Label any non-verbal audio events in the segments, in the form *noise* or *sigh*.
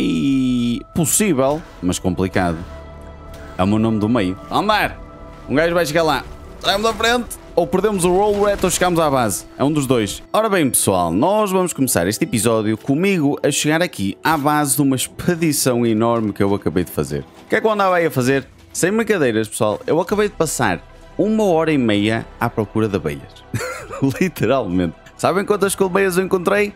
meio possível, mas complicado. É o meu nome do meio. Andar! Um gajo vai chegar lá. Saímos da frente! Ou perdemos o roll rat ou chegamos à base. É um dos dois. Ora bem, pessoal, nós vamos começar este episódio comigo a chegar aqui à base de uma expedição enorme que eu acabei de fazer. O que é que eu andava aí a fazer? Sem brincadeiras, pessoal, eu acabei de passar uma hora e meia à procura de abelhas. *laughs* Literalmente. Sabem quantas colmeias eu encontrei?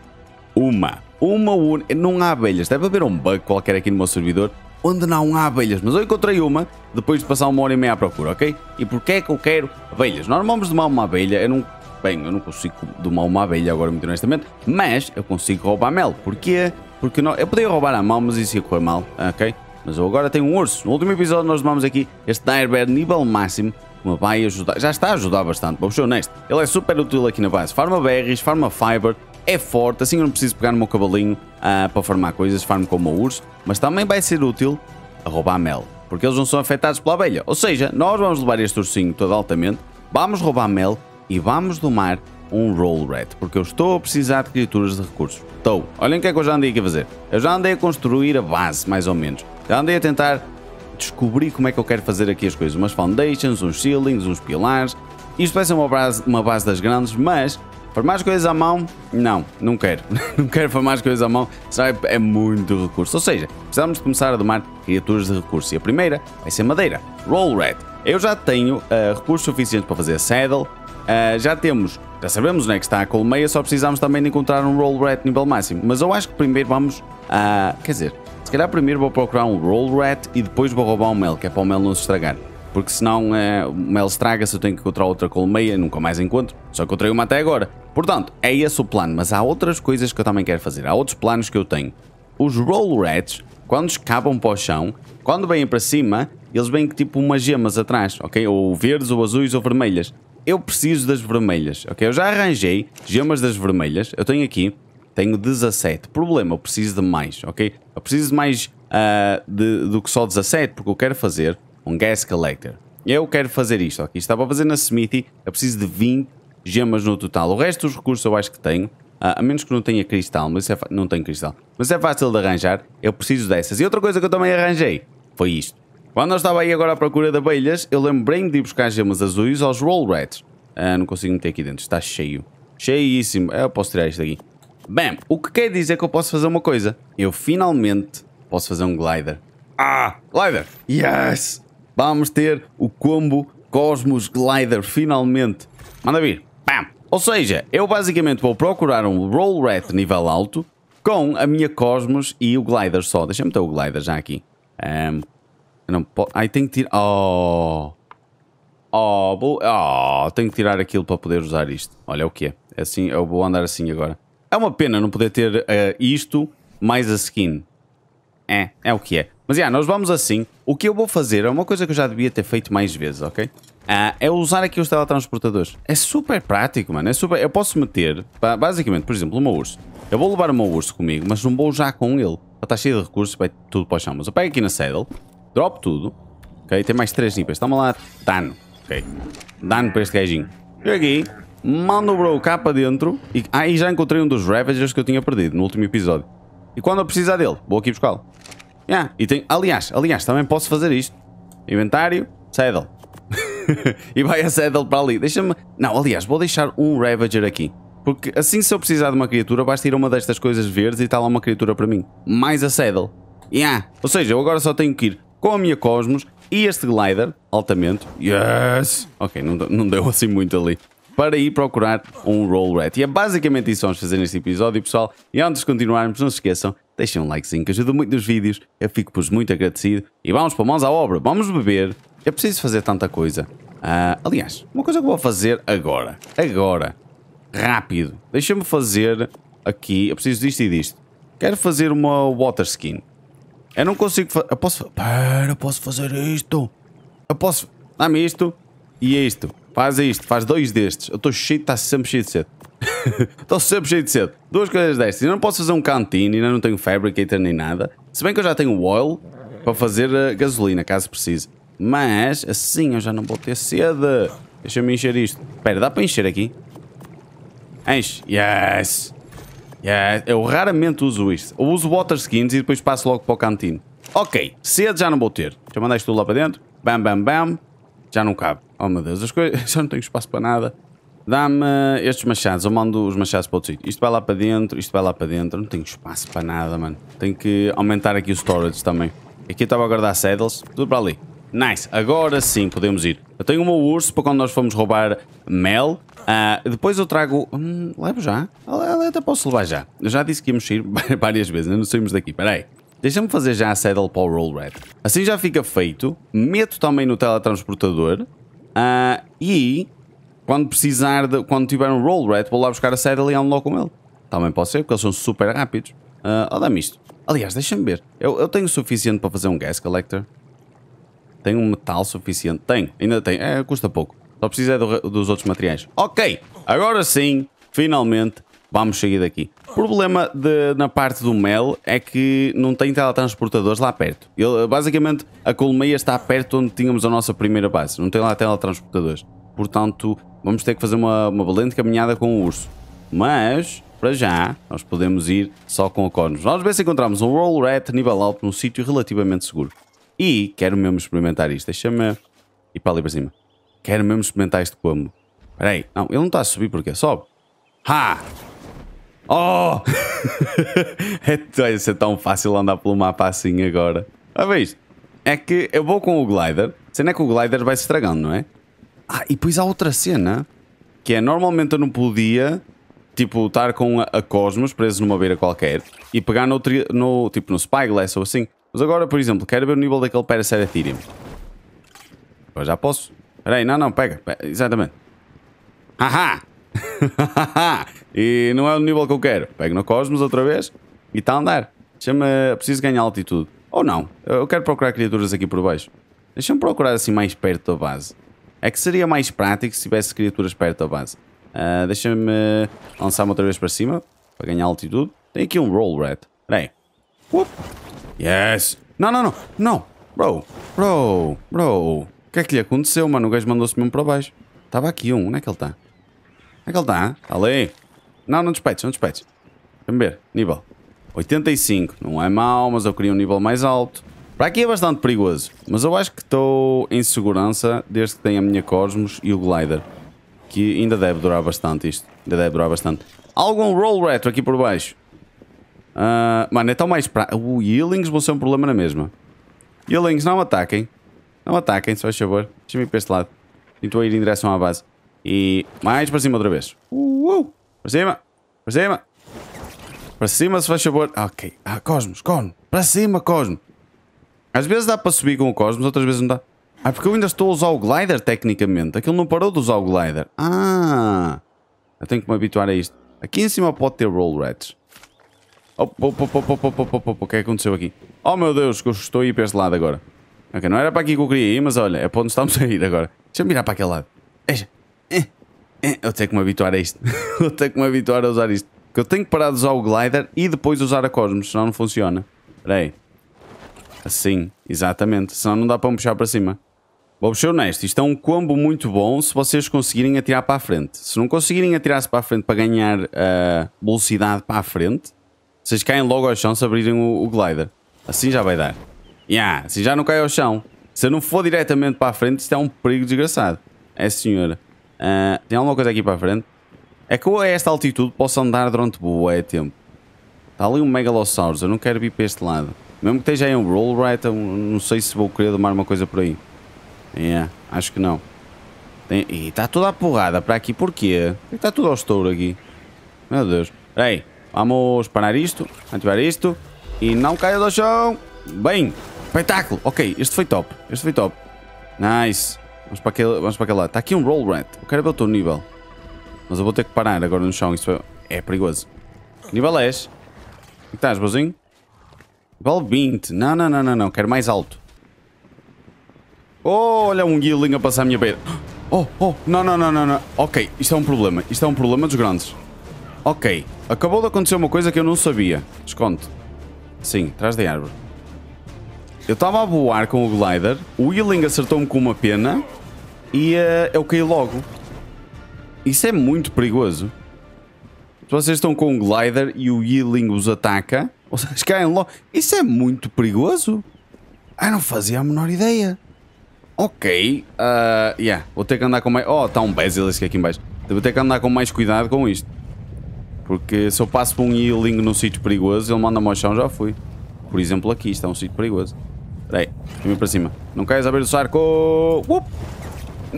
Uma uma única... Não há abelhas. Deve haver um bug qualquer aqui no meu servidor onde não há abelhas. Mas eu encontrei uma depois de passar uma hora e meia à procura, ok? E porquê é que eu quero abelhas? Nós não vamos domar uma abelha. Eu não... Bem, eu não consigo domar uma abelha agora, muito honestamente. Mas eu consigo roubar mel. Porquê? Porque não... eu podia roubar a mão, mas isso ia correr mal, ok? Mas eu agora tenho um urso. No último episódio nós domamos aqui este Direbear nível máximo me vai ajudar, já está a ajudar bastante, vou ser honesto. Ele é super útil aqui na base. Farma berries, farma fiber, é forte, assim eu não preciso pegar no meu cavalinho uh, ah, para farmar coisas, farm como o urso, mas também vai ser útil a roubar mel, porque eles não são afetados pela abelha. Ou seja, nós vamos levar este ursinho todo altamente, vamos roubar mel e vamos domar um roll rat, porque eu estou a precisar de criaturas de recursos. Estou. Olhem o que é que eu já andei aqui a fazer. Eu já andei a construir a base, mais ou menos. Já andei a tentar descobrir como é que eu quero fazer aqui as coisas. Umas foundations, uns ceilings, uns pilares. Isto vai ser uma base, uma base das grandes, mas mais coisas à mão? Não, não quero. *laughs* não quero mais coisas à mão, sabe? É muito recurso. Ou seja, precisamos de começar a domar criaturas de recurso. E a primeira vai ser madeira. Roll Red. Eu já tenho uh, eh, recursos suficientes para fazer saddle. Uh, já temos, já sabemos onde é que está a colmeia, só precisamos também de encontrar um Roll Rat nível máximo. Mas eu acho que primeiro vamos a. Uh, eh, quer dizer, se calhar primeiro vou procurar um Roll Rat e depois vou roubar um Mel, que é para o Mel não se estragar. Porque senão é, o mel estraga-se, eu tenho que encontrar outra colmeia, nunca mais encontro. Só encontrei uma até agora. Portanto, é esse o plano, mas há outras coisas que eu também quero fazer, há outros planos que eu tenho. Os roll rats, quando escapam para o chão, quando vêm para cima, eles vêm tipo umas gemas atrás, ok? Ou verdes, ou azuis, ou vermelhas. Eu preciso das vermelhas, ok? Eu já arranjei gemas das vermelhas, eu tenho aqui, tenho 17. Problema, eu preciso de mais, ok? Eu preciso de mais uh, de, do que só 17, porque eu quero fazer um gas collector. Eu quero fazer isto, aqui estava a fazer na smithy, eu preciso de 20 gemas no total. O resto dos recursos eu acho que tenho, ah, a menos que não tenha cristal, mas é não tenho cristal. Mas é fácil de arranjar, eu preciso dessas. E outra coisa que eu também arranjei foi isto. Quando eu estava aí agora à procura de abelhas, eu lembrei-me de ir buscar gemas azuis aos roll rats. Ah, não consigo meter aqui dentro, está cheio. Cheíssimo, eu posso tirar isto daqui. Bem, o que quer dizer que eu posso fazer uma coisa. Eu finalmente posso fazer um glider. Ah, glider! Yes! Vamos ter o combo Cosmos Glider finalmente. Manda vir. Ou seja, eu basicamente vou procurar um Roll Rat nível alto com a minha Cosmos e o Glider só. Deixa-me ter o Glider já aqui. Um, não posso... Ai, tenho que tirar... Oh! Oh, oh, tenho que tirar aquilo para poder usar isto. Olha o que é. Assim, eu vou andar assim agora. É uma pena não poder ter uh, isto mais a skin. É, é o que é. Mas, yeah, nós vamos assim. O que eu vou fazer é uma coisa que eu já devia ter feito mais vezes, ok? Ah, é usar aqui os teletransportadores. É super prático, mano. É super... Eu posso meter, basicamente, por exemplo, o meu urso. Eu vou levar o meu urso comigo, mas não vou já com ele. Está cheio de recursos, vai tudo para o chão. Mas eu pego aqui na saddle, drop tudo. Ok, tem mais três níveis. Toma lá, dano. Ok, dano para este gajinho. Chega aqui, mando o bro cá para dentro. E... Ah, e já encontrei um dos Ravagers que eu tinha perdido no último episódio. E quando eu precisar dele, vou aqui buscá-lo. Yeah, e tem, aliás, aliás, também posso fazer isto. Inventário, saddle. *laughs* e vai a saddle para ali. Deixa-me... Não, aliás, vou deixar um Ravager aqui. Porque assim se eu precisar de uma criatura, basta ir uma destas coisas verdes e está lá uma criatura para mim. Mais a saddle. Yeah. Ou seja, eu agora só tenho que ir com a minha Cosmos e este glider, altamente. Yes! Ok, não, não deu assim muito ali para ir procurar um roll rat. E é basicamente isso que vamos fazer neste episódio, pessoal. E antes de continuarmos, não se esqueçam, deixem um likezinho que ajuda muito nos vídeos. Eu fico pois muito agradecido. E vamos para mãos à obra. Vamos beber. É preciso fazer tanta coisa. Uh, aliás, uma coisa que vou fazer agora. Agora. Rápido. Deixa-me fazer aqui. Eu preciso disto e disto. Quero fazer uma water skin. Eu não consigo fazer. Eu posso. Pera, eu posso fazer isto. Eu posso. Dá-me isto e isto. Faz isto, faz dois destes. Eu estou cheio, está sempre cheio de sede. Estou *laughs* sempre cheio de sede. Duas coisas destas. Eu não posso fazer um cantinho, ainda não tenho fabricator nem nada. Se bem que eu já tenho oil para fazer eh, gasolina, caso precise. Mas, assim eu já não vou ter sede. Deixa-me encher isto. Espera, dá para encher aqui? Enche. Yes! Yes! Eu raramente uso isto. Eu uso water skins e depois passo logo para o cantinho. Ok, sede já não vou ter. Já mandaste tudo lá para dentro. Bam, bam, bam. Já não cabe. Oh meu Deus, as coisas, *laughs* já não tenho espaço para nada. Dá-me estes machados, eu mando os machados para outro sítio. Isto vai lá para dentro, isto vai lá para dentro. Não tenho espaço para nada, mano. Tenho que aumentar aqui o storage também. Aqui eu estava a guardar saddles, tudo para ali. Nice, agora sim podemos ir. Eu tenho o meu urso para quando nós formos roubar mel. Uh, depois eu trago... Hum, levo já? até posso levar já. Eu já disse que íamos sair *laughs* várias vezes, não saímos daqui. Espera aí. Deixa-me fazer já a saddle para o Roll Red. Assim já fica feito. Meto também no teletransportador. Uh, e quando precisar, de, quando tiver um roll rat, vou lá buscar a Saddle e ando logo com ele. Também pode ser, porque eles são super rápidos. Uh, oh, dá-me isto. Aliás, deixa-me ver. Eu, eu tenho o suficiente para fazer um gas collector? Tenho um metal suficiente? Tenho, ainda tenho. É, custa pouco. Só precisa é do, dos outros materiais. Ok, agora sim, finalmente vamos sair daqui. O problema de, na parte do mel é que não tem teletransportadores lá perto. Ele, basicamente, a colmeia está perto onde tínhamos a nossa primeira base. Não tem lá teletransportadores. Portanto, vamos ter que fazer uma, uma valente caminhada com o urso. Mas, para já, nós podemos ir só com a Cornos. Vamos ver se encontramos um Roll Rat nível alto num sítio relativamente seguro. E quero mesmo experimentar isto. Deixa-me ir para ali para cima. Quero mesmo experimentar este combo. Espera aí. Não, ele não está a subir porque sobe. Ha! Oh! Olha, *laughs* isso é tão fácil andar pelo mapa assim agora. Ah, veis? É que eu vou com o glider. Sendo é que o glider vai se estragando, não é? Ah, e depois há outra cena. Que é, normalmente eu não podia, tipo, estar com a, Cosmos preso numa beira qualquer. E pegar no, no, tipo, no Spyglass ou assim. Mas agora, por exemplo, quero ver o nível daquele Paraceratirium. Agora já posso. Espera aí, não, não, pega. pega exatamente. Haha! *laughs* e não é o nível que eu quero. Pego no Cosmos outra vez e está a andar. Chama, preciso ganhar altitude. Ou não, eu quero procurar criaturas aqui por baixo. Deixa-me procurar assim mais perto da base. É que seria mais prático se tivesse criaturas perto da base. Uh, Deixa-me lançar-me outra vez para cima, para ganhar altitude. Tem aqui um roll rat. Peraí. Whoop. Yes! Não, não, não, não! Bro, bro, bro. O que é que lhe aconteceu, mano? O gajo mandou-se mesmo para baixo. Estava aqui um. Onde é que ele está? Onde é que ele está? Está ali. Não, não despeites, não despeites. Vamos ver, nível. 85, não é mau, mas eu queria um nível mais alto. Para aqui é bastante perigoso, mas eu acho que estou em segurança desde que tenho a minha Cosmos e o Glider. Que ainda deve durar bastante isto, ainda deve durar bastante. Algum roll retro aqui por baixo. Uh, mano, é tão mais pra... O uh, healings vão ser um problema na mesma. Healings, não ataquem. Não ataquem, se faz favor. Deixa-me ir para este lado. E estou a ir em direção à base. E mais para cima outra vez. Uh! -uh. Para cima. Para cima. Para cima, se faz favor. Ok. Ah, Cosmos, Cosmos. Para cima, Cosmos. Às vezes dá para subir com o Cosmos, outras vezes não dá. Ah, porque eu ainda estou a usar o glider, tecnicamente. Aquilo não parou de usar o glider. Ah. Eu tenho que me habituar a isto. Aqui em cima pode ter roll rats. Oh, oh, oh, oh, oh, oh, oh, o que é que aconteceu aqui? Oh meu Deus, que eu estou a ir para este lado agora. Ok, não era para aqui que eu queria ir, mas olha, é para onde estamos a ir agora. Deixa-me virar para aquele lado. Deixa. Eh. Eh, eu tenho que me habituar a isto. *laughs* eu tenho que me habituar a usar isto. Porque eu tenho que parar de usar o glider e depois usar a Cosmos, senão não funciona. Espera aí. Assim, exatamente. Senão não dá para me puxar para cima. Vou ser honesto, isto é um combo muito bom se vocês conseguirem atirar para a frente. Se não conseguirem atirar-se para a frente para ganhar uh, velocidade para a frente, vocês caem logo ao chão se abrirem o, o glider. Assim já vai dar. Yeah, assim já não cai ao chão. Se eu não for diretamente para a frente, isto é um perigo desgraçado. É senhora. Ah, tem alguma coisa aqui para a frente? É que eu a esta altitude posso andar durante boa é tempo. Está ali um Megalosaurus, eu não quero vir para este lado. Mesmo que esteja aí um Roll Right, não sei se vou querer domar uma coisa por aí. É, yeah, acho que não. Tem, e está toda a porrada para aqui, porquê? Está tudo ao estouro aqui. Meu Deus. Espera vamos parar isto, ativar isto. E não caia do chão. Bem, espetáculo. Ok, este foi top, este foi top. Nice. Vamos para aquele, vamos para aquele lado. Está aqui um roll rat. Eu quero ver o teu nível. Mas eu vou ter que parar agora no chão. Isso é, é perigoso. nível és? Como é que estás, bozinho? Nível 20. Não, não, não, não, não. Quero mais alto. Oh, olha um guilinho a passar a minha beira. *gasps* Oh, oh, não, não, não, não, não. Ok, isto é um problema. Isto é um problema dos grandes. Ok, acabou de acontecer uma coisa que eu não sabia. Desconto. Sim, atrás da árvore. Eu estava a voar com o glider, o Wheeling acertou-me com uma pena e uh, eu caí logo. Isso é muito perigoso. Se vocês estão com um glider e o Yilling os ataca, vocês caem logo. Isso é muito perigoso. Ah, não fazia a menor ideia. Ok. Uh, yeah, vou ter que andar com mais... Oh, está um Basilisk é aqui em baixo. Vou ter que andar com mais cuidado com isto. Porque se eu passo por um healing num sítio perigoso, ele manda-me ao chão, já fui. Por exemplo, aqui, isto é um sítio perigoso. Espera aí, vem para cima. Não queres a o sarco! Uop!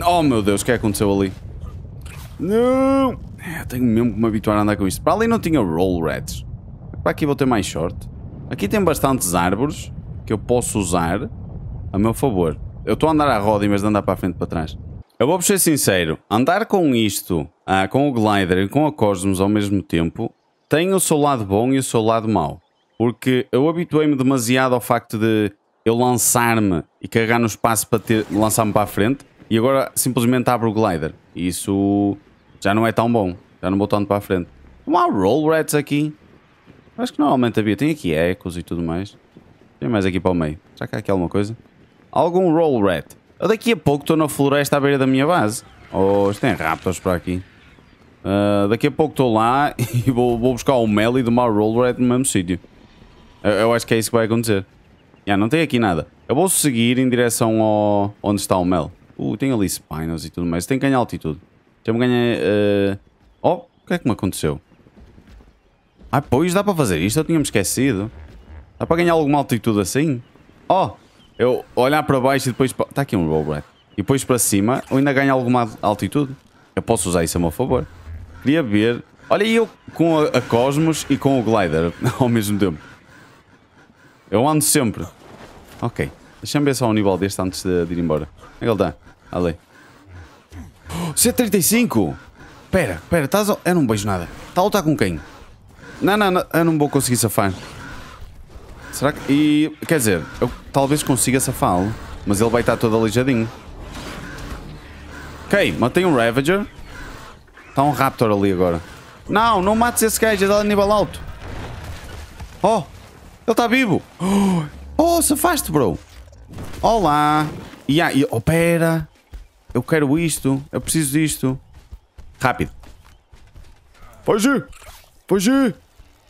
Oh meu Deus, o que é que aconteceu ali? Não! Eu tenho mesmo que me habituar a andar com isto. Para ali não tinha roll rats. Para aqui vou ter mais sorte. Aqui tem bastantes árvores que eu posso usar a meu favor. Eu estou a andar à roda em vez de andar para a frente para trás. Eu vou ser sincero, andar com isto, ah, com o glider e com a Cosmos ao mesmo tempo, tem o seu lado bom e o seu lado mau. Porque eu habituei-me demasiado ao facto de eu lançar-me e carregar no espaço para lançar-me para a frente e agora simplesmente abro o glider. Isso já não é tão bom. Já não vou tanto para a frente. Não há roll rats aqui? Acho que normalmente havia. Tem aqui ecos e tudo mais. Tem mais aqui para o meio. Será que há aqui alguma coisa? Algum roll rat. Eu daqui a pouco estou na floresta à beira da minha base. Oh, isto tem raptors para aqui. Uh, daqui a pouco estou lá *laughs* e vou, vou buscar o mel e tomar uma roll rat no mesmo sítio. Eu, eu, acho que é isso que vai acontecer. Já, yeah, não tem aqui nada. Eu vou seguir em direção ao... onde está o mel. Uh, tem ali spinos e tudo mais. Tem que ganhar altitude. Já me ganhei... Uh... Oh, o que é que me aconteceu? Ah, pois dá para fazer isto. Eu tinha-me esquecido. Dá para ganhar alguma altitude assim? Oh, eu olhar para baixo e depois... Para... Está aqui um roll, E depois para cima, eu ainda ganho alguma altitude. Eu posso usar isso a meu favor. Queria ver... Olha, eu com a, a Cosmos e com o Glider *laughs* ao mesmo tempo. Eu ando sempre. Ok. Deixa-me ver só o nível deste antes de, de ir embora. Onde é que ele está? Ali. Oh, C35? Pera, pera, estás Eu não vejo nada. Está a lutar com quem? Não, não, não, eu não vou conseguir safar. Será que... E... Quer dizer, eu talvez consiga safá-lo, mas ele vai estar todo alijadinho. Ok, matei um Ravager. Está um Raptor ali agora. Não, não mates esse gajo, ele a é nível alto. Oh, ele está vivo. *gasps* Oh, safaste, bro. Olá. E aí, oh, pera eu quero isto, eu preciso disto. Rápido. Foge, foge.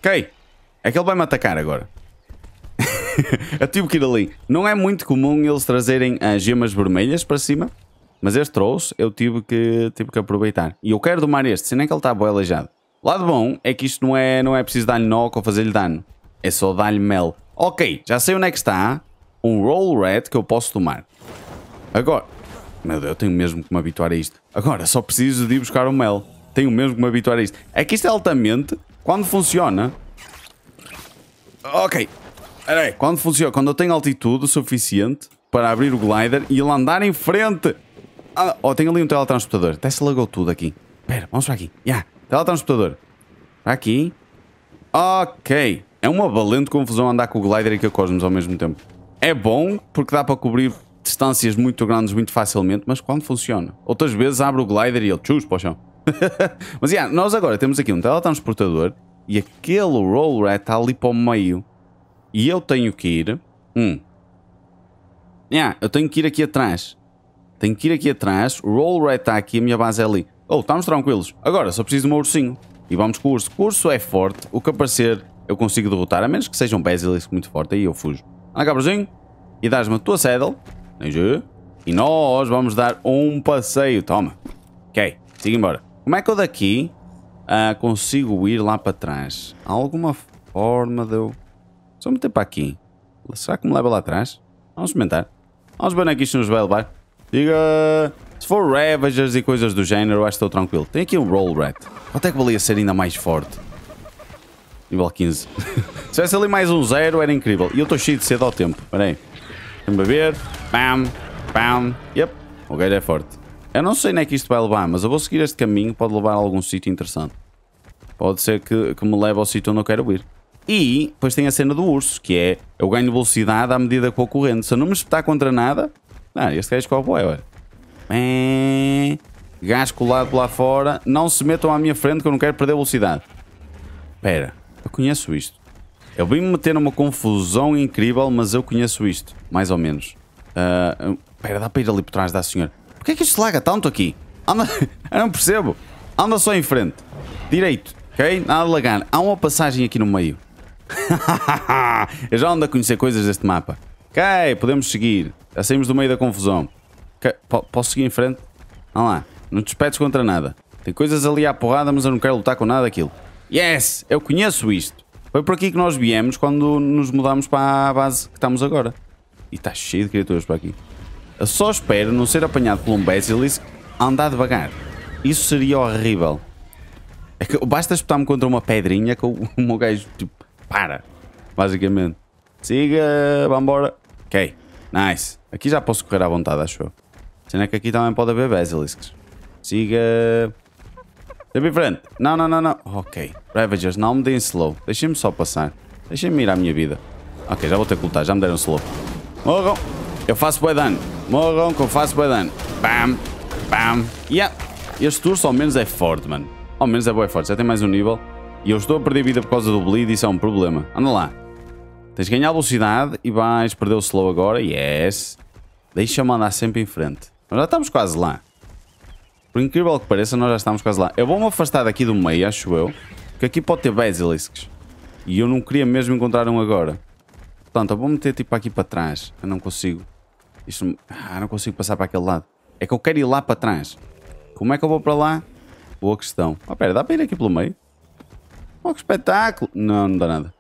Ok. É que ele vai-me atacar agora. *laughs* eu tive que ir ali. Não é muito comum eles trazerem as ah, gemas vermelhas para cima. Mas este trouxe, eu tive que, tive que aproveitar. E eu quero domar este, senão é que ele está bem aleijado. lado bom é que isto não é, não é preciso dar-lhe knock ou fazer-lhe dano. É só dar-lhe mel. Ok, já sei onde é que está um roll red que eu posso tomar. Agora, meu Deus, eu tenho mesmo que me habituar a isto. Agora, só preciso de ir buscar o mel. Tenho mesmo que me habituar a isto. É que isto é altamente, quando funciona... Ok. quando funciona, quando eu tenho altitude suficiente para abrir o glider e ele andar em frente. Ah, oh, tenho ali um teletransportador. Até se lagou tudo aqui. Espera, vamos para aqui. Já, yeah. teletransportador. Para aqui. Ok. É uma valente confusão andar com o glider e com a Cosmos ao mesmo tempo. É bom porque dá para cobrir distâncias muito grandes muito facilmente, mas quando funciona. Outras vezes abre o glider e ele chus para o chão. *laughs* mas yeah, nós agora temos aqui um teletransportador e aquele roll rat está ali para o meio. E eu tenho que ir. Hum. Yeah, eu tenho que ir aqui atrás. Tenho que ir aqui atrás. O roll rat está aqui, a minha base é ali. Oh, estamos tranquilos. Agora só preciso de um ursinho. E vamos com o urso. O urso é forte. O que aparecer eu consigo derrotar, a menos que seja um basilisk muito forte. Aí eu fujo. Anda cá, E dás-me a tua saddle. E nós vamos dar um passeio. Toma. Ok, siga embora. Como é que eu daqui uh, consigo ir lá para trás? Há alguma forma de eu... Só meter para aqui. Será que me leva lá atrás? Vamos experimentar. Vamos ver aqui é se nos vai levar. Diga... Se for Ravagers e coisas do género, acho que estou tranquilo. Tem aqui um Roll Rat. Até que valia ser ainda mais forte. Nível 15. *laughs* se tivesse ali mais um zero, era incrível. E eu estou cheio de cedo ao tempo. Espera aí. Vamos beber. Bam, bam, Yep, o galho é forte. Eu não sei nem é que isto vai levar, mas eu vou seguir este caminho, pode levar a algum sítio interessante. Pode ser que, que me leve ao sítio onde eu quero ir. E depois tem a cena do urso, que é eu ganho velocidade à medida que vou correndo. Se eu não me espetar contra nada, não, este gajo corre boé, olha. É... Gás colado lá fora, não se metam à minha frente que eu não quero perder velocidade. Espera, eu conheço isto. Eu vim me meter numa confusão incrível, mas eu conheço isto, mais ou menos. Uh, pera, dá para ir ali por trás da senhora. Porquê é que isto laga tanto aqui? Anda, *laughs* eu não percebo. Anda só em frente. Direito, ok? Nada de lagar. Há uma passagem aqui no meio. *laughs* eu já ando a conhecer coisas deste mapa. Ok, podemos seguir. Já saímos do meio da confusão. Okay, posso seguir em frente? Vamos lá. Não te espetes contra nada. Tem coisas ali à porrada, mas eu não quero lutar com nada daquilo. Yes! Eu conheço isto. Foi por aqui que nós viemos quando nos mudámos para a base que estamos agora está cheio de criaturas por aqui. só espero não ser apanhado por um Basilisk a andar devagar. Isso seria horrível. É que basta espetar-me contra uma pedrinha que *laughs* o meu gajo, tipo, para. Basicamente. Siga, vambora. Ok, nice. Aqui já posso correr à vontade, acho eu. Sendo é que aqui também pode haver basilisks. Siga... Sempre em frente. Não, não, não, não. Ok. Ravagers, não me deem slow. Deixem-me só passar. Deixem-me ir à minha vida. Ok, já vou ter que lutar. Já me deram slow. Morram. Eu faço boi dano. Morram que eu faço boi dano. Bam. Bam. Yeah. Este urso ao menos é forte, mano. Ao menos é boi forte. Já tem mais um nível. E eu estou a perder vida por causa do bleed. Isso é um problema. Anda lá. Tens de ganhar velocidade e vais perder o slow agora. Yes. Deixa-me andar sempre em frente. Nós já estamos quase lá. Por incrível que pareça, nós já estamos quase lá. Eu vou-me afastar daqui do meio, acho eu. Porque aqui pode ter basilisks. E eu não queria mesmo encontrar um agora. Portanto, eu vou meter tipo aqui para trás. Eu não consigo. Isto... Ah, não consigo passar para aquele lado. É que eu quero ir lá para trás. Como é que eu vou para lá? Boa questão. Ah, pera, dá para ir aqui pelo meio? Oh, que espetáculo! Não, não dá nada.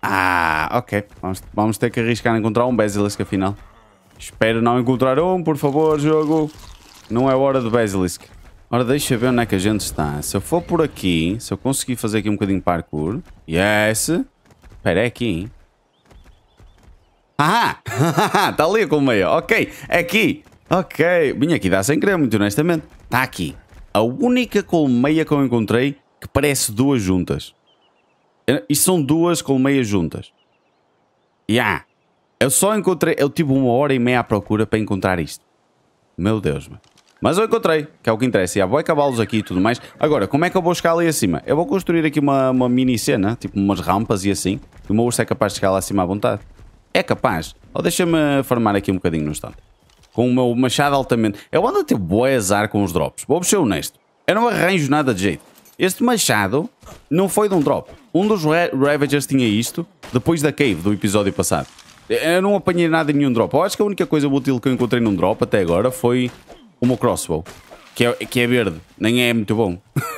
Ah, ok. Vamos, vamos ter que arriscar encontrar um Basilisk afinal. Espero não encontrar um, por favor, jogo. Não é hora de Basilisk. Ora, deixa ver onde é que a gente está. Se eu for por aqui, se eu conseguir fazer aqui um bocadinho de parkour... Yes! Espera, é aqui, hein? Ah, *laughs* está ali com o meio. Ok, aqui. Ok, vim aqui dar sem querer, muito honestamente. Está aqui. A única colmeia que eu encontrei que parece duas juntas. E são duas colmeias juntas. Ya. Yeah. Eu só encontrei... Eu tive uma hora e meia à procura para encontrar isto. Meu Deus, mano. Mas eu encontrei, que é o que interessa. E há boi cavalos aqui e tudo mais. Agora, como é que eu vou chegar ali acima? Eu vou construir aqui uma, uma mini cena, tipo umas rampas e assim. E o meu urso é capaz de chegar lá acima à vontade. É capaz. Ou oh, deixa-me farmar aqui um bocadinho no instante. Com o meu machado altamente... É eu ando a ter boé azar com os drops. Vou ser honesto. Eu não arranjo nada de jeito. Este machado não foi de um drop. Um dos Ravagers tinha isto depois da cave do episódio passado. Eu não apanhei nada em nenhum drop. Eu acho que a única coisa útil que eu encontrei num drop até agora foi uma crossbow. Que é, que é verde. Nem é muito bom.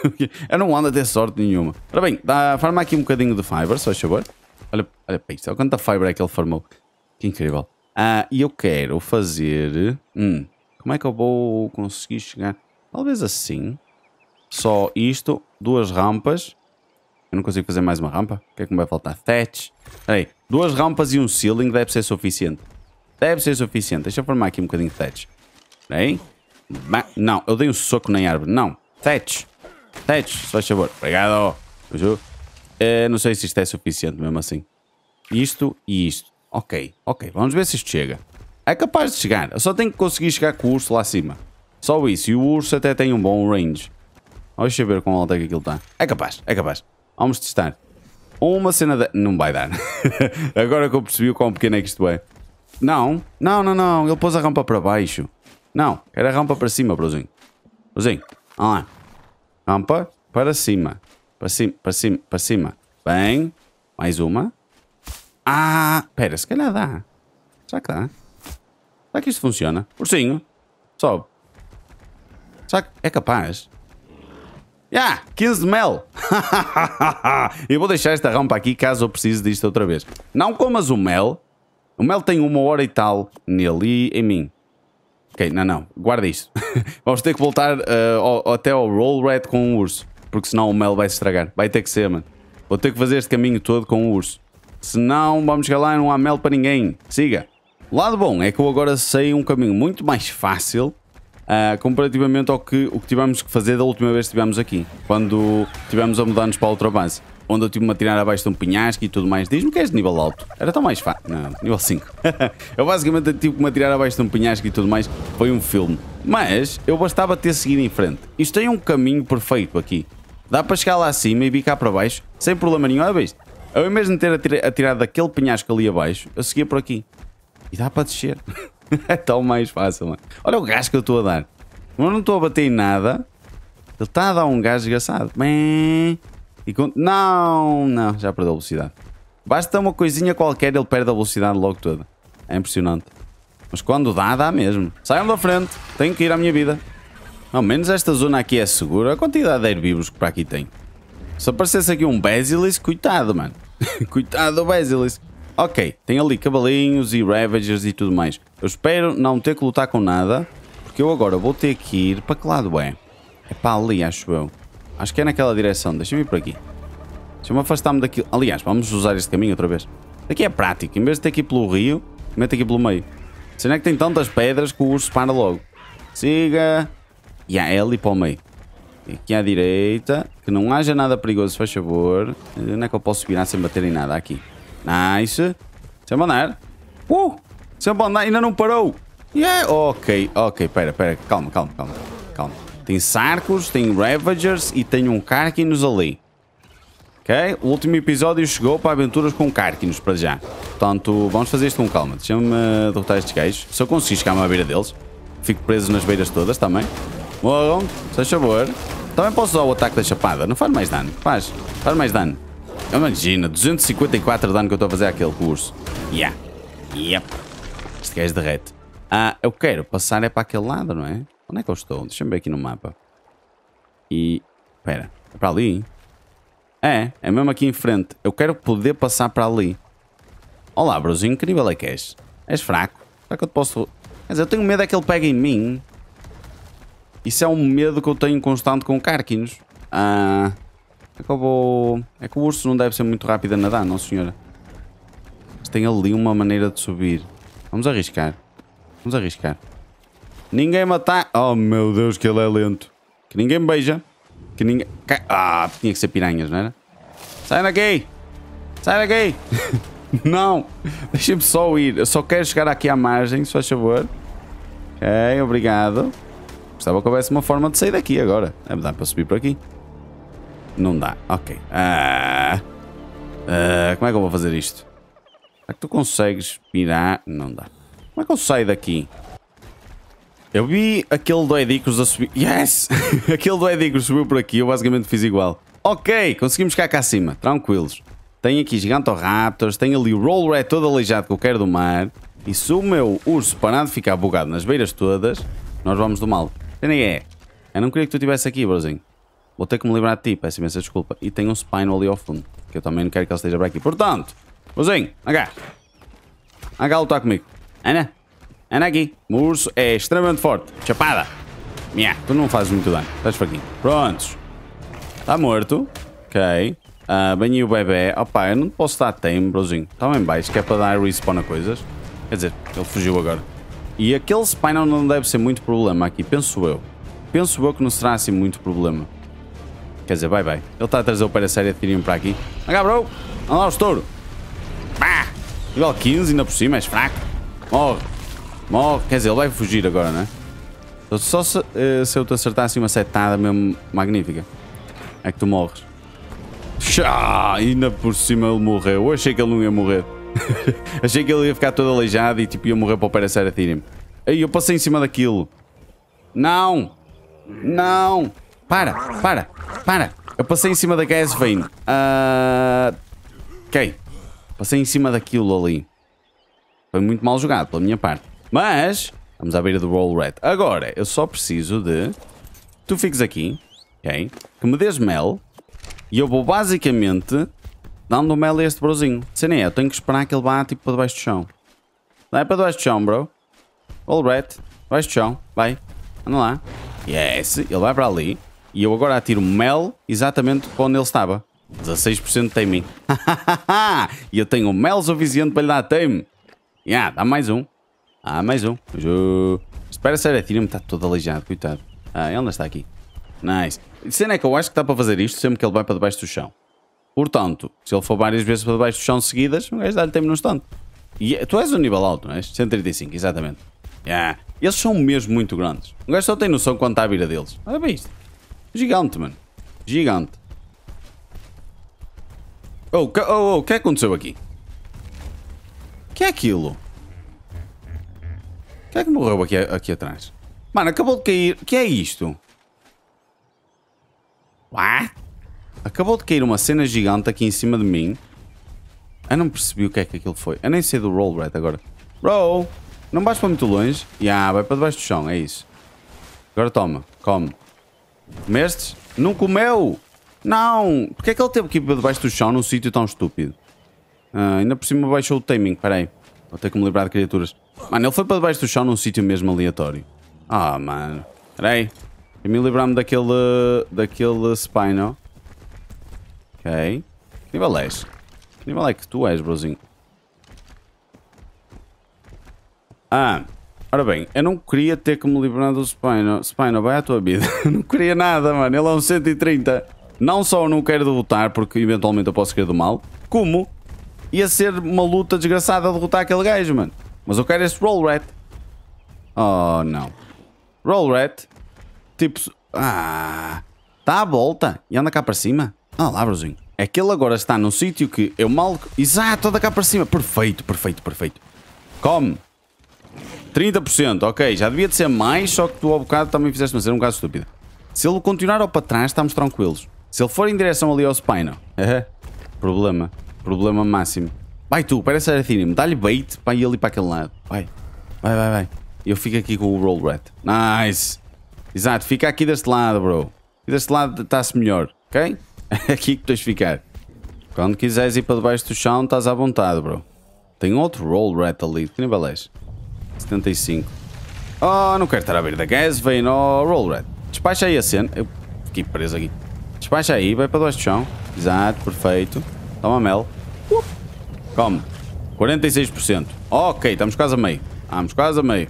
*laughs* eu não ando a ter sorte nenhuma. Ora bem, dá, farma aqui um bocadinho de fiber, só a favor. Olha, olha para isto, olha quanta fibra é que ele formou. Que incrível. Ah, e eu quero fazer... Hum, como é que eu vou conseguir chegar? Talvez assim. Só isto, duas rampas. Eu não consigo fazer mais uma rampa? O que é que me vai faltar? Thatch. Peraí, duas rampas e um ceiling deve ser suficiente. Deve ser suficiente. Deixa eu formar aqui um bocadinho de thatch. Peraí. Não, eu dei um soco na árvore. Não. Thatch. Thatch, se faz favor. Obrigado. Uh, não sei se isto é suficiente mesmo assim. Isto e isto. Ok, ok. Vamos ver se isto chega. É capaz de chegar. Eu só tenho que conseguir chegar com o urso lá cima. Só isso. E o urso até tem um bom range. Deixa eu ver quão alto é que aquilo está. É capaz, é capaz. Vamos testar. Uma cena de... Não vai dar. *laughs* Agora que eu percebi o quão pequeno é que isto é. Não, não, não, não. Ele pôs a rampa para baixo. Não, era a rampa para cima, brozinho. Brozinho, olha lá. Rampa para cima. Para cima, para cima, para cima. Bem. Mais uma. Ah! Pera, se calhar dá. Será que dá? Será que isto funciona? Ursinho. Sobe. Será que é capaz? Já! Yeah, 15 de mel! *laughs* eu vou deixar esta rampa aqui caso eu precise disto outra vez. Não comas o mel. O mel tem uma hora e tal nele e em mim. Ok, não, não. Guarda isto. *laughs* Vamos ter que voltar uh, ao, até ao Roll Red com o um urso. Porque senão o mel vai se estragar. Vai ter que ser, mano. Vou ter que fazer este caminho todo com o urso. Senão vamos chegar lá e não há mel para ninguém. Siga. O lado bom é que eu agora sei um caminho muito mais fácil uh, comparativamente ao que, o que tivemos que fazer da última vez que estivemos aqui. Quando estivemos a mudar-nos para a outra base. Onde eu tive-me a tirar abaixo de um penhasco e tudo mais. Diz-me que és de nível alto. Era tão mais fácil. Não, nível 5. *laughs* eu basicamente tive-me a tirar abaixo de um penhasco e tudo mais. Foi um filme. Mas eu bastava ter seguido em frente. Isto tem é um caminho perfeito aqui. Dá para chegar lá acima e vir cá para baixo, sem problema nenhum. Olha ah, isto. Eu, mesmo invés de ter atirado daquele penhasco ali abaixo, eu seguia por aqui. E dá para descer. *laughs* é tão mais fácil, mano. Olha o gás que eu estou a dar. Eu não estou a bater em nada. Ele está a dar um gás desgraçado. Bem... E com... Não, não, já perdeu a velocidade. Basta uma coisinha qualquer ele perde a velocidade logo toda. É impressionante. Mas quando dá, dá mesmo. Saiam da frente. Tenho que ir à minha vida. Ao menos esta zona aqui é segura. A quantidade de herbívoros que para aqui tem. Se aparecesse aqui um Basilis, coitado, mano. *laughs* coitado do Basilis. Ok, tem ali cavalinhos e Ravagers e tudo mais. Eu espero não ter que lutar com nada, porque eu agora vou ter que ir para que lado é? É para ali, acho eu. Acho que é naquela direção. Deixa-me ir por aqui. Deixa-me afastar-me daquilo. Aliás, vamos usar este caminho outra vez. Daqui é prático. Em vez de ter que ir pelo rio, mete aqui pelo meio. Se não é que tem tantas pedras que o urso para logo. Siga e a L para o meio. aqui à direita. Que não haja nada perigoso, faz favor. Onde é que eu posso virar ah, sem bater em nada? Aqui. Nice. Sem andar. Uh! Sem andar. Ainda não parou. Yeah. Ok, ok. Pera, pera. Calma, calma, calma. Calma. Tem Sarcos, tem Ravagers e tem um Karkinos ali. Ok? O último episódio chegou para aventuras com Karkinos para já. Portanto, vamos fazer isto com calma. Deixa-me derrotar estes gajos. Se eu conseguir chegar à beira deles, fico preso nas beiras todas também. Morram, faz favor. Também posso usar o ataque da chapada. Não faz mais dano. Faz. Faz mais dano. Imagina, 254 dano que eu estou a fazer àquele curso. Yeah. Yep. Este gajo derrete. Ah, eu quero passar é para aquele lado, não é? Onde é que eu estou? Deixa-me ver aqui no mapa. E... Espera. É para ali? É. É mesmo aqui em frente. Eu quero poder passar para ali. Olá, brozinho. Incrível é que és. És fraco. Será que eu te posso... Quer dizer, eu tenho medo é que ele pegue em mim. Isso é um medo que eu tenho constante com carquinhos. Ah, é que eu vou... É que o urso não deve ser muito rápido a nadar, não senhora? Mas tem ali uma maneira de subir. Vamos arriscar. Vamos arriscar. Ninguém me ataca. Oh meu Deus, que ele é lento. Que ninguém me beija. Que ninguém. Ah, tinha que ser piranhas, não era? Sai daqui! Sai daqui! *laughs* não! Deixa-me só ir. Eu só quero chegar aqui à margem, se faz favor. Ok, obrigado. Precisava que houvesse uma forma de sair daqui agora. É, dá para subir por aqui? Não dá. Ok. Ah, ah, como é que eu vou fazer isto? Será que tu consegues mirar? Não dá. Como é que eu saio daqui? Eu vi aquele do a subir. Yes! *laughs* aquele do subiu por aqui. Eu basicamente fiz igual. Ok, conseguimos ficar cá acima. Tranquilos. Tenho aqui Gigantoraptors. tenho ali o Rollrat todo aleijado que eu quero do mar. E se o meu urso parado ficar bugado nas beiras todas, nós vamos do mal. Ninguém é. Eu não queria que tu estivesse aqui, brozinho. Vou ter que me livrar de ti, peço imensa desculpa. E tem um Spino ali ao fundo, que eu também não quero que ele esteja para aqui. Portanto, brozinho, acá. Acá lutar comigo. Ana, anda aqui. O urso é extremamente forte. Chapada. Yeah, tu não fazes muito dano. Estás fraquinho. Prontos. Está morto. Ok. Uh, ah, banhei o bebê. Opa, eu não posso dar tempo, brozinho. Está lá baixo, que é para dar respawn a coisas. Quer dizer, ele fugiu agora. E aquele spinal não deve ser muito problema aqui, penso eu. Penso eu que não será assim muito problema. Quer dizer, vai, vai. Ele está a trazer o Paraséria Ethereum para aqui. Vem bro. Olha lá o estouro. Bah! Igual 15, ainda por cima, és fraco. Morre. Morre. Quer dizer, ele vai fugir agora, não é? Então, só se, uh, se eu te acertasse assim uma setada mesmo magnífica. É que tu morres. Xá, ainda por cima ele morreu. Eu achei que ele não ia morrer. *laughs* Achei que ele ia ficar todo aleijado e tipo ia morrer para o Paracerathirium. Aí eu passei em cima daquilo. Não! Não! Para! Para! Para! Eu passei em cima da Gas Uh... Ah, ok. Passei em cima daquilo ali. Foi muito mal jogado pela minha parte. Mas, vamos à beira do Roll Red. Agora, eu só preciso de... Tu fiques aqui, ok? Que me des mel. E eu vou basicamente Dando mel a este brozinho. Cena é, eu tenho que esperar que ele vá tipo para debaixo do chão. Vai é para debaixo do chão, bro. all right, Debaixo do chão. Vai. Anda lá. Yes. Ele vai para ali. E eu agora atiro mel exatamente para onde ele estava. 16% tem mim. *laughs* e eu tenho mel suficiente para lhe dar time. Yeah, dá mais um. Ah, mais um. Eu... Espera, sério, atira-me. Está todo aleijado, coitado. Ah, ele ainda está aqui. Nice. A cena é que eu acho que dá para fazer isto sempre que ele vai para debaixo do chão. Portanto, se ele for várias vezes para baixo do chão seguidas, um gajo dá-lhe tempo num tanto E é, tu és um nível alto, não és? 135, exatamente. Yeah. Eles são mesmo muito grandes. Um gajo só tem noção quanto está a vida deles. Olha bem isto. Gigante, mano. Gigante. Oh, o oh, oh, que é que aconteceu aqui? O que é aquilo? O que é que morreu aqui, aqui atrás? Mano, acabou de cair. O que é isto? What? Acabou de cair uma cena gigante aqui em cima de mim. Eu não percebi o que é que aquilo foi. Eu nem sei do roll red agora. Bro, não vais para muito longe. Ya, yeah, vai para debaixo do chão, é isso. Agora toma, come. Comestes? Não comeu! Não! Porquê é que ele teve que ir para debaixo do chão num sítio tão estúpido? Ah, ainda por cima baixou o timing, peraí. Vou ter que me livrar de criaturas. Mano, ele foi para debaixo do chão num sítio mesmo aleatório. Ah, mano. Peraí. Eu me livrar-me daquele... daquele Spino. Ok. Que nível és? Que nível é que tu és, brozinho? Ah, ora bem, eu não queria ter que me livrar do Spino. Spino, vai à tua vida. *laughs* não queria nada, mano. Ele é um 130. Não só eu não quero derrotar, porque eventualmente eu posso querer do mal, como ia ser uma luta desgraçada derrotar aquele gajo, mano. Mas eu quero esse Roll Rat. Oh, não. Roll Rat. Tipo... Ah... Está à volta e anda cá para cima. Ah, lá, brozinho. É que ele agora está num sítio que eu mal... Exato, da cá para cima. Perfeito, perfeito, perfeito. Come. 30%, ok. Já devia de ser mais, só que tu ao bocado também fizeste-me ser um bocado estúpido. Se ele continuar ao para trás, estamos tranquilos. Se ele for em direção ali ao Spino... problema. Problema máximo. Vai tu, parece Arathinum. Dá-lhe bait para ir ali para aquele lado. Vai. Vai, vai, vai. Eu fico aqui com o Roll Rat. Nice. Exato, fica aqui deste lado, bro. E deste lado está-se melhor, ok? É *laughs* aqui que tens de ficar. Quando quiseres ir para debaixo do chão, estás à vontade, bro. Tem outro roll rat ali. Que nível és? 75. Oh, não quero estar a ver da gas, vem no roll rat. Despacha aí a cena. Eu fiquei preso aqui. Despacha aí, vai para debaixo do chão. Exato, perfeito. Toma mel. Come. 46%. Ok, estamos quase a meio. Estamos quase a meio.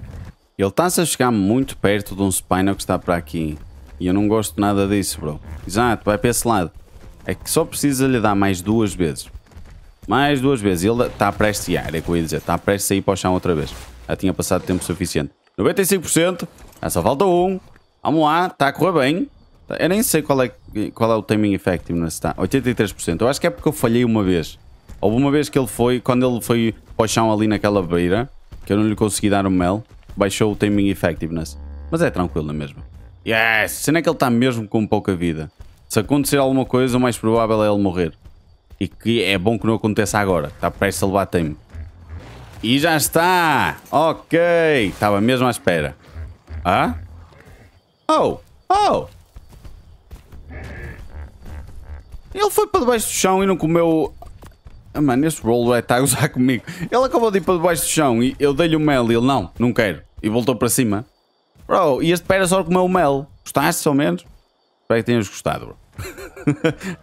Ele está-se a chegar muito perto de um Spinal que está para aqui. E eu não gosto nada disso, bro. Exato, vai para esse lado. É que só precisa lhe dar mais duas vezes. Mais duas vezes. Ele está prestes a ir, é que eu ia dizer. Está prestes a ir para o chão outra vez. Já tinha passado tempo suficiente. 95%. Já só falta um. Vamos lá. Está a correr bem. Eu nem sei qual é, qual é o timing effectiveness. Está. 83%. Eu acho que é porque eu falhei uma vez. Houve uma vez que ele foi, quando ele foi para o chão ali naquela beira, que eu não lhe consegui dar o mel, baixou o timing effectiveness. Mas é tranquilo é mesmo. Yes! Sendo é que ele está mesmo com pouca vida. Se acontecer alguma coisa, o mais provável é ele morrer. E que é bom que não aconteça agora. Está prestes a levar tempo. E já está! Ok! Estava mesmo à espera. Ah? Oh! Oh! Ele foi para debaixo do chão e não comeu... Ah, mano, este é está a usar comigo. Ele acabou de ir para debaixo do chão e eu dei-lhe o mel e ele não, não quero. E voltou para cima. Bro, e este pera só comeu o mel. Gostaste, ao menos? Espero que tenhas gostado, bro.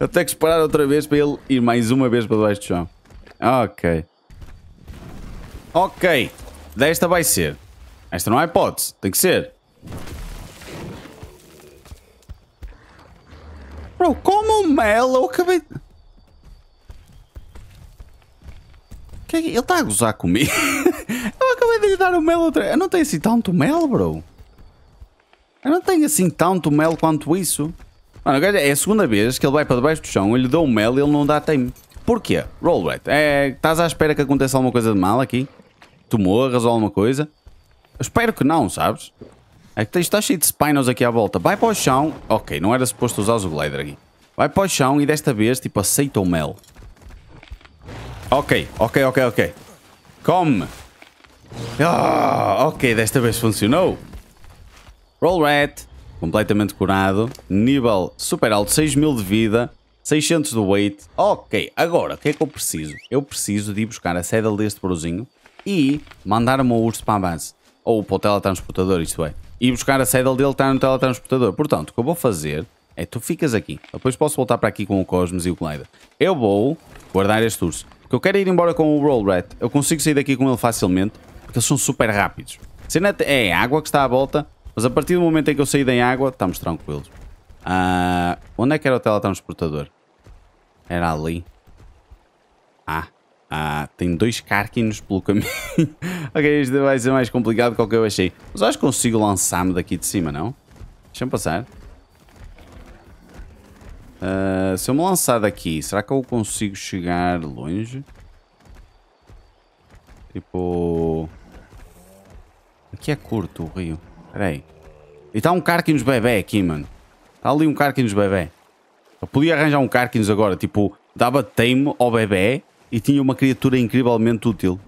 *laughs* eu tenho que esperar outra vez para ele ir mais uma vez para baixo do chão. Ok. Ok. Desta vai ser. Esta não é hipótese. Tem que ser. Bro, como mel? Eu acabei... É ele está a gozar comigo? *laughs* eu acabei de lhe dar o mel outra... Eu não tenho assim tanto mel, bro. Eu não tenho assim tanto mel quanto isso. Mano, é a segunda vez que ele vai para debaixo do chão, eu lhe dou o mel e ele não dá tempo. Porquê? Roll É, estás à espera que aconteça alguma coisa de mal aqui? Tu morras ou alguma coisa? Eu espero que não, sabes? É que está cheio de spinos aqui à volta. Vai para o chão. Ok, não era suposto usar o glider aqui. Vai para o chão e desta vez, tipo, aceita o mel. Ok, ok, ok, ok. Come! Ah, ok, desta vez funcionou. Roll Rat, completamente curado, nível super alto, mil de vida, 600 de weight. Ok, agora, o que é que eu preciso? Eu preciso de ir buscar a saddle deste brozinho e mandar o meu urso para a base. Ou para o teletransportador, isto é. E buscar a saddle dele está no teletransportador. Portanto, o que eu vou fazer é tu ficas aqui. Depois posso voltar para aqui com o Cosmos e o Collider. Eu vou guardar este urso. Porque eu quero ir embora com o Roll Rat. Eu consigo sair daqui com ele facilmente. Porque eles são super rápidos. se não é, é a água que está à volta mas a partir do momento em que eu saí da água, estamos tranquilos. Uh, onde é que era o teletransportador? Era ali. Ah, ah tem dois carquinhos pelo caminho. *laughs* ok, isto vai ser mais complicado que o que eu achei. Mas eu acho que consigo lançar-me daqui de cima, não? Deixa-me passar. Uh, se eu me lançar daqui, será que eu consigo chegar longe? Tipo... Aqui é curto o rio. Peraí. E está um Karkins bebê aqui, mano. Está ali um Karkins bebê. Eu podia arranjar um Karkins agora. Tipo, dava tame ao bebê e tinha uma criatura incrivelmente útil.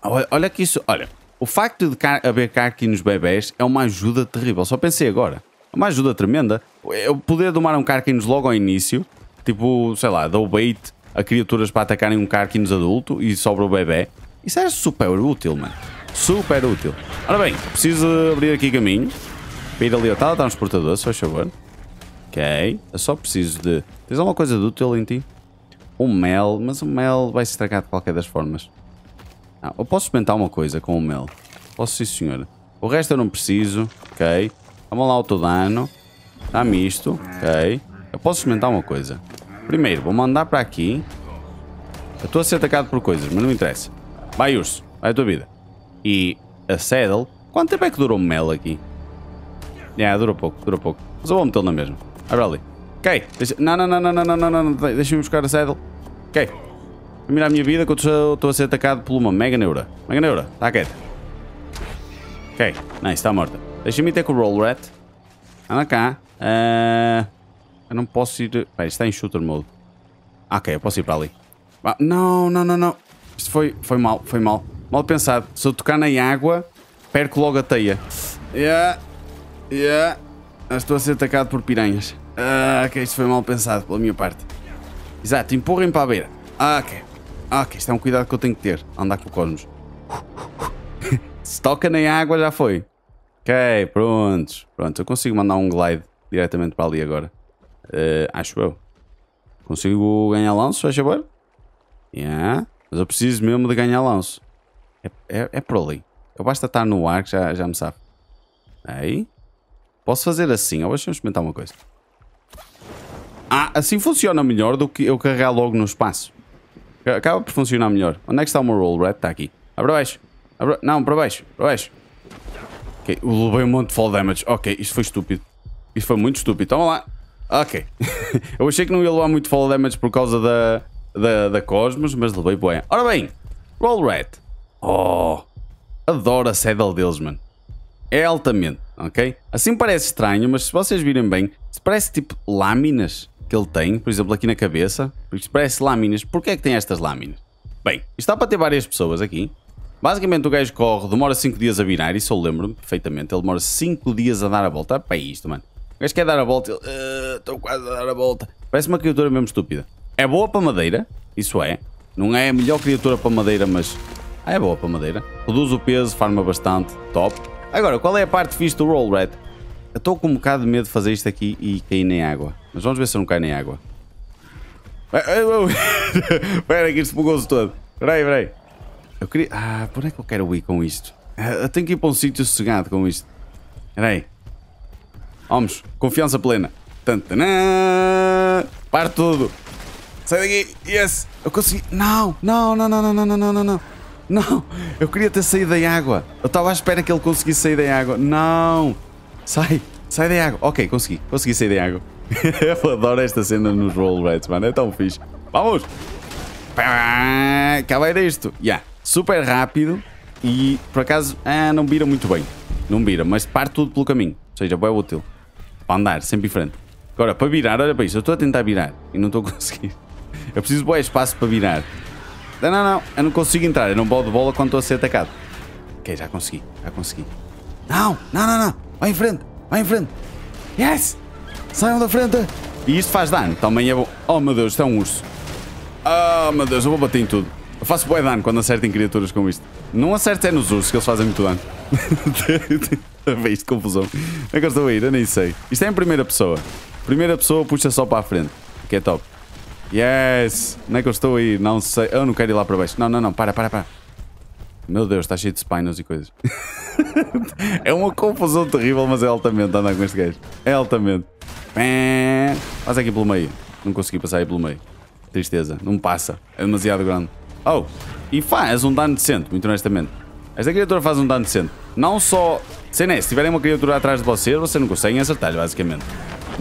Olha, olha que isso... Olha, o facto de car haver Karkins bebés é uma ajuda terrível. Só pensei agora. É uma ajuda tremenda. Eu poder domar um Karkins logo ao início. Tipo, sei lá, dou bait a criaturas para atacarem um Karkins adulto e sobra o bebê. Isso era é super útil, mano. Super útil. Ora bem, preciso abrir aqui caminho para ir ali ao teletransportador, se faz favor. Ok, eu só preciso de... Tens alguma coisa de útil em ti? Um mel, mas o mel vai se estragar de qualquer das formas. Ah, eu posso experimentar uma coisa com o mel. Posso sim, senhor. O resto eu não preciso, ok. Vamos lá, autodano. Dá-me isto, ok. Eu posso experimentar uma coisa. Primeiro, vou mandar para aqui. Eu estou a ser atacado por coisas, mas não me interessa. Vai, urso. Vai a tua vida e a Saddle. Quanto tempo é que durou o mel aqui? É yeah, durou pouco, durou pouco. Mas eu vou metê-lo na mesma. Olha ali. Ok, deixa... não, não, não, não, não, não, não, não, não. deixa-me buscar a Saddle. Ok. Vou mirar a minha vida quando estou a ser atacado por uma Mega Neura. Mega Neura, está quieto. Ok, nice, está morta. Deixa-me ir ter com o Roll Rat. Anda cá. Uh... eu não posso ir... está em Shooter Mode. ok, eu posso ir para ali. Ah, não, não, não, não. Isto foi, foi mal, foi mal. Mal pensado. Se eu tocar na água, perco logo a teia. Yeah. Yeah. Ah, estou a ser atacado por piranhas. Ah, ok, isto foi mal pensado pela minha parte. Exato, empurrem para a beira. Ah, ok. Ah, ok, isto é um cuidado que eu tenho que ter. Andar com o Cosmos. *laughs* Se toca na água, já foi. Ok, prontos. Pronto, eu consigo mandar um glide diretamente para ali agora. Uh, acho eu. Consigo ganhar lanço, faz favor? Yeah. Mas eu preciso mesmo de ganhar lanço. É, é, é por ali. Eu basta estar no ar que já, já me sabe. Aí. Posso fazer assim. Ou deixa eu experimentar uma coisa. Ah, assim funciona melhor do que eu carregar logo no espaço. Acaba por funcionar melhor. Onde é que está o meu roll wrap? Está aqui. Abra baixo. Abra... Não, para baixo. Para baixo. Ok, eu levei um monte de fall damage. Ok, isto foi estúpido. Isto foi muito estúpido. Toma lá. Ok. *laughs* eu achei que não ia levar muito fall damage por causa da, da, da Cosmos, mas levei bem. Ora bem, roll rat. Oh, adoro a saddle deles, mano. É altamente, ok? Assim parece estranho, mas se vocês virem bem, parece tipo lâminas que ele tem, por exemplo, aqui na cabeça. Isto parece lâminas. Porquê é que tem estas lâminas? Bem, isto está para ter várias pessoas aqui. Basicamente o gajo corre, demora 5 dias a virar, isso eu lembro-me perfeitamente. Ele demora 5 dias a dar a volta. Para é isto, mano. O gajo quer dar a volta, ele... Estou uh, ah, quase a dar a volta. Parece uma criatura mesmo estúpida. É boa para madeira, isso é. Não é a melhor criatura para madeira, mas ah, é boa para madeira. Reduz o peso, farma bastante. Top. Agora, qual é a parte fixe do Roll red? Eu estou com um bocado de medo de fazer isto aqui e cair nem água. Mas vamos ver se eu não cai nem água. Ah, ah, oh. *laughs* Espera que isto bugou-se todo. Espera aí, espera aí. Eu queria... Ah, por onde é que eu quero ir com isto? Ah, eu tenho que ir para um sítio sossegado com isto. Espera aí. Vamos. Confiança plena. Tantanã! Para tudo. Sai daqui. Yes. Eu consegui. Não, não, não, não, não, não, não, não. não. Não, eu queria ter saído da água. Eu estava à espera que ele conseguisse sair da água. Não, sai, sai da água. Ok, consegui, consegui sair da água. *laughs* eu adoro esta cena nos roll rats, mano, é tão fixe. Vamos! Acabei vai isto. Yeah. Super rápido e, por acaso, ah, não vira muito bem. Não vira, mas parte tudo pelo caminho. Ou seja, bem útil. Para andar, sempre em frente. Agora, para virar, olha para isso. Eu estou a tentar virar e não estou a conseguir. Eu preciso de espaço para virar. Não, não, não. Eu não consigo entrar. Eu não de bola quando estou a ser atacado. Ok, já consegui. Já consegui. Não, não, não, não. Vai em frente. Vai em frente. Yes! Saiam da frente. E isto faz dano. Também é bom. Oh, meu Deus. Isto é um urso. Oh, meu Deus. Eu vou bater em tudo. Eu faço bué dano quando acerto em criaturas com isto. Não acerto é nos ursos que eles fazem muito dano. *laughs* isto confusão. Agora é estou a ir. Eu nem sei. Isto é em primeira pessoa. Primeira pessoa puxa só para a frente. Que é top. Yes! Onde é que eu estou aí? Não sei. Eu não quero ir lá para baixo. Não, não, não. Para, para, para. Meu Deus, está cheio de spinals e coisas. *laughs* é uma confusão terrível, mas é altamente andar com este gajo. É altamente. Faz aqui pelo meio. Não consegui passar aí pelo meio. Tristeza. Não passa. É demasiado grande. Oh! E faz um dano decente, muito honestamente. Esta criatura faz um dano decente. Não só... Sem é, se tiverem uma criatura atrás de vocês, vocês não conseguem acertar-lhe, basicamente.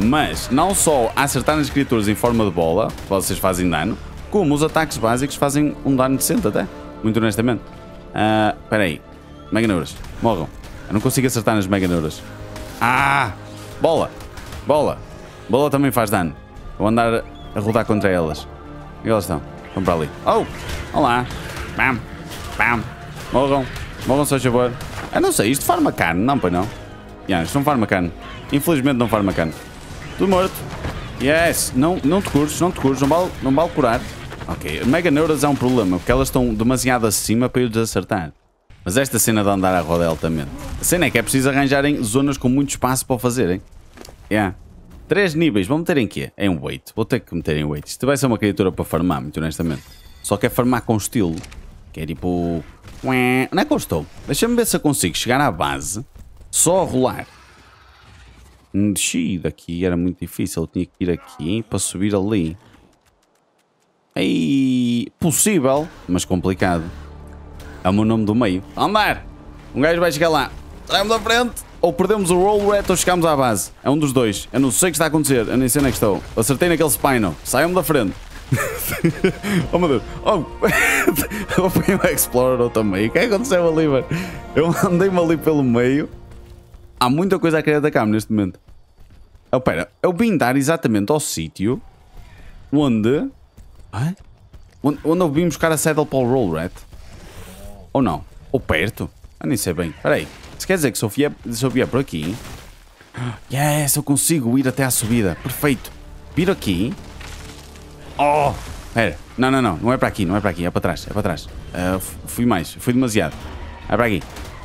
Mas não só acertar nas criaturas em forma de bola, vocês fazem dano, como os ataques básicos fazem um dano decente até. Muito honestamente. Uh, ah, peraí. Meganeuras. Morram. Eu não consigo acertar nas meganeuras. Ah! Bola! Bola! Bola também faz dano. Vou andar a rodar contra elas. E é elas estão? Estão para ali. Oh! Olá! Bam! Bam! Morram! Morram, se favor. Eu não sei, isto farma carne, não, pois não? Yeah, isto não farma carne. Infelizmente não farma carne. Tudo morto. Yes. Não, não te cures, não te cures. Não vale, não vale curar. Ok. Mega Neuras é um problema, porque elas estão demasiado acima para eu desacertar. Mas esta cena de andar à roda é altamente. A cena é que é preciso arranjarem zonas com muito espaço para o fazerem. Yeah. Três níveis. Vou meter em quê? Em weight. Vou ter que meter em weight. Isto vai ser uma criatura para farmar, muito honestamente. Só que é farmar com estilo. Que é tipo... não é que eu estou? Deixa-me ver se eu consigo chegar à base. Só a rolar. Desci daqui, era muito difícil. Eu tinha que ir aqui para subir ali. Aí, possível, mas complicado. É o meu nome do meio. Andar! Um gajo vai chegar lá. Saímos da frente! Ou perdemos o roll rat ou chegamos à base. É um dos dois. Eu não sei o que está a acontecer. Eu nem sei onde é que estou. Acertei naquele spino. Saiam-me da frente. *laughs* oh meu Deus. Oh. *laughs* eu fui o Explorer também. O que é que aconteceu ali, mano? Eu andei-me ali pelo meio. Há muita coisa a querer atacar-me neste momento. Oh, pera. É o exatamente ao sítio onde... Onde, onde eu vim buscar a saddle para o roll rat? Ou não? Ou perto? Eu nem sei bem. Espera aí. Se quer dizer que se eu vier, se eu vier por aqui... *gasps* Yes, eu consigo ir até à subida. Perfeito. Viro aqui. Oh! Pera. Não, não, não. Não é para aqui. Não é para aqui. É para trás. É para trás. Uh, fui mais. Fui demasiado. É para aqui.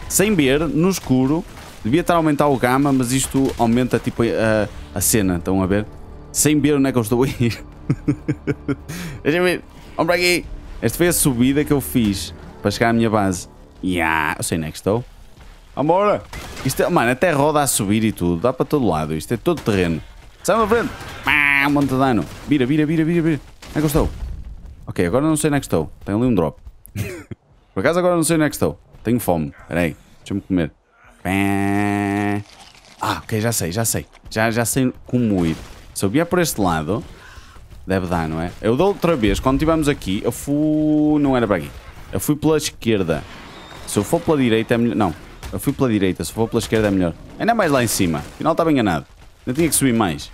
Sem ver, no escuro, Devia estar a aumentar o gama, mas isto aumenta tipo a, a cena, estão a ver? Sem ver onde é que eu estou a ir. *laughs* Deixa ir. Vamos para aqui. Esta foi a subida que eu fiz para chegar à minha base. Yeah, eu sei onde é que estou. Vambora! Isto é, mano, até roda a subir e tudo. Dá para todo lado. Isto é todo terreno. Sai da frente! Ah, um monte de dano. Vira, vira, vira, vira, vira. Onde é que eu estou? Ok, agora não sei onde é que estou. Tenho ali um drop. *laughs* Por acaso agora não sei onde é que estou. Tenho fome. Espera aí. Deixa-me comer. Ah, ok, já sei, já sei. Já, já sei como ir. Se eu vier por este lado, deve dar, não é? Eu da outra vez, quando estivemos aqui, eu fui... Não era para aqui. Eu fui pela esquerda. Se eu for pela direita é melhor... Não, eu fui pela direita. Se eu for pela esquerda é melhor. Ainda é mais lá em cima. Afinal estava enganado. Ainda tinha que subir mais.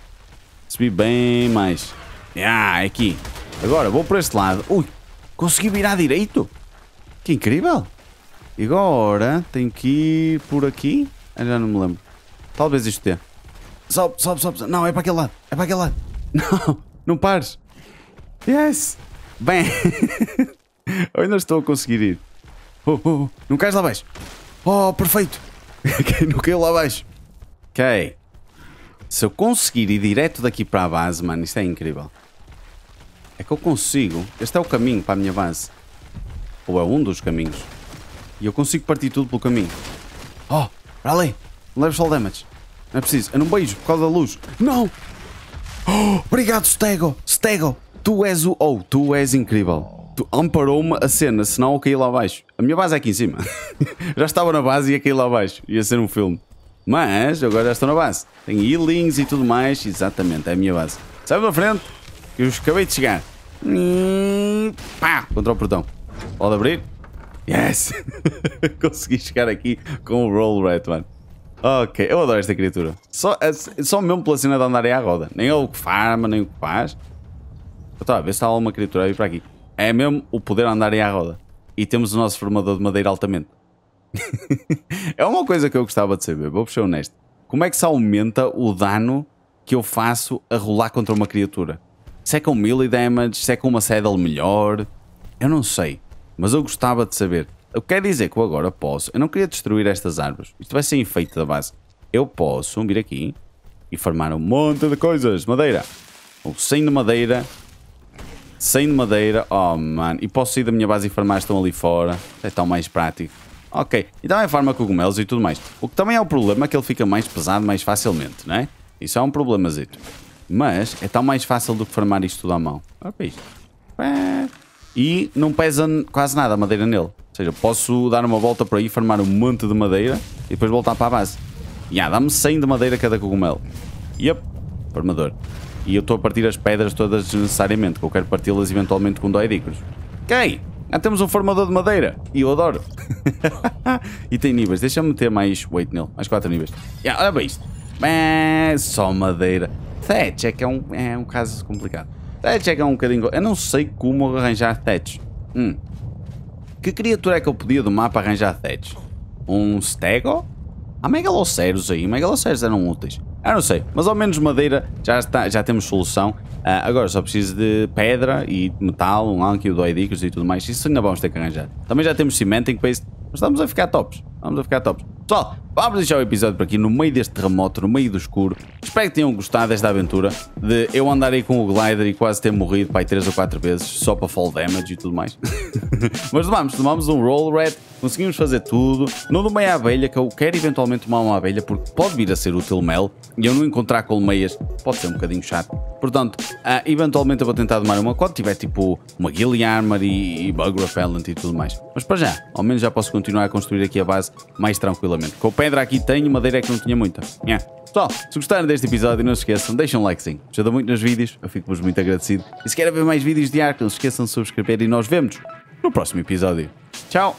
Subi bem mais. Ah, é aqui. Agora vou por este lado. Ui, consegui virar direito. Que incrível agora tenho que ir por aqui. Eu já não me lembro. Talvez isto dê. Sobe, sobe, sobe. Não, é para aquele lado. É para aquele lado. *laughs* Não, não pares. Yes. Bem. *laughs* Eu ainda estou a conseguir ir. Oh, oh, oh. não queres lá baixo Oh, perfeito. *laughs* não caiu lá baixo Ok. Se eu conseguir ir direto daqui para a base, mano, isto é incrível. É que eu consigo. Este é o caminho para a minha base. Ou é um dos caminhos. E eu consigo partir tudo pelo caminho. Oh, para ali. Não leves fall damage. Não é preciso. Eu é não beijo por causa da luz. Não. Oh, obrigado, Stego. Stego. Tu és o... Oh, tu és incrível. Tu amparou-me a cena, senão eu caí lá abaixo. A minha base é aqui em cima. *laughs* já estava na base e ia cair lá abaixo. Ia ser um filme. Mas agora já estou na base. Tenho healings e tudo mais. Exatamente, é a minha base. Sai para frente, que eu acabei de chegar. Pá, contra o portão. Pode abrir. Yes! *laughs* Consegui chegar aqui com o Roll Rat, mano. Ok, eu adoro esta criatura. Só, só mesmo pela cena de andar aí à roda. Nem é o que farma, nem o que faz. Eu estava a ver se está alguma criatura a vir para aqui. É mesmo o poder andar aí à roda. E temos o nosso formador de madeira altamente. *laughs* é uma coisa que eu gostava de saber, vou ser honesto. Como é que se aumenta o dano que eu faço a rolar contra uma criatura? Se é com melee damage, se é com uma saddle melhor... Eu não sei mas eu gostava de saber. Eu quero dizer que eu agora posso. Eu não queria destruir estas árvores. Isto vai ser efeito da base. Eu posso vir aqui e farmar um monte de coisas. Madeira. Ou sem de madeira. Sem de madeira. Oh, mano. E posso sair da minha base e farmar. Estão ali fora. É tão mais prático. Ok. E também farma cogumelos e tudo mais. O que também é o problema é que ele fica mais pesado mais facilmente, não é? Isso é um problemazito. Mas é tão mais fácil do que farmar isto tudo à mão. Olha para isto e não pesa quase nada a madeira nele. Ou seja, posso dar uma volta por aí, farmar um monte de madeira e depois voltar para a base. E ah, dá-me 100 de madeira cada cogumelo. Yep, formador. E eu estou a partir as pedras todas desnecessariamente, que eu quero parti-las eventualmente com doidicros. Ok, já temos um formador de madeira. E eu adoro. *laughs* e tem níveis. Deixa-me meter mais weight nele. Mais 4 níveis. Yeah, olha para isto. É, só madeira. Thatch é que é um, é um caso complicado. Tetch é que é um bocadinho... Eu não sei como arranjar Tetch. Hum. Que criatura é que eu podia do mapa arranjar Tetch? Um Stego? Há megaloceros aí, Megaloceros eram úteis. Eu ah, não sei, mas ao menos madeira já, está, já temos solução. Uh, agora só preciso de pedra e metal, um anquilodoidicos e tudo mais. Isso ainda vamos ter que arranjar. Também já temos cimento em que mas estamos a ficar tops. Vamos a ficar tops. Pessoal, Vamos deixar o episódio por aqui, no meio deste terremoto, no meio do escuro. Espero que tenham gostado desta aventura, de eu andar aí com o glider e quase ter morrido, pai, 3 ou 4 vezes, só para fall damage e tudo mais. *laughs* Mas vamos, tomamos um roll red, conseguimos fazer tudo. Não domei a abelha, que eu quero eventualmente tomar uma abelha, porque pode vir a ser útil mel, e eu não encontrar colmeias, pode ser um bocadinho chato. Portanto, uh, eventualmente eu vou tentar tomar uma quando tiver tipo uma Gilly Armor e, e Bug Repellent e tudo mais. Mas para já, ao menos já posso continuar a construir aqui a base mais tranquilamente, pedra aqui tenho, madeira é que não tinha muita. Yeah. Pessoal, se gostaram deste episódio, não se esqueçam, deixem um sim. Ajuda muito nos vídeos, eu fico-vos muito agradecido. E se querem ver mais vídeos de arco não se esqueçam de subscrever e nós vemos no próximo episódio. Tchau!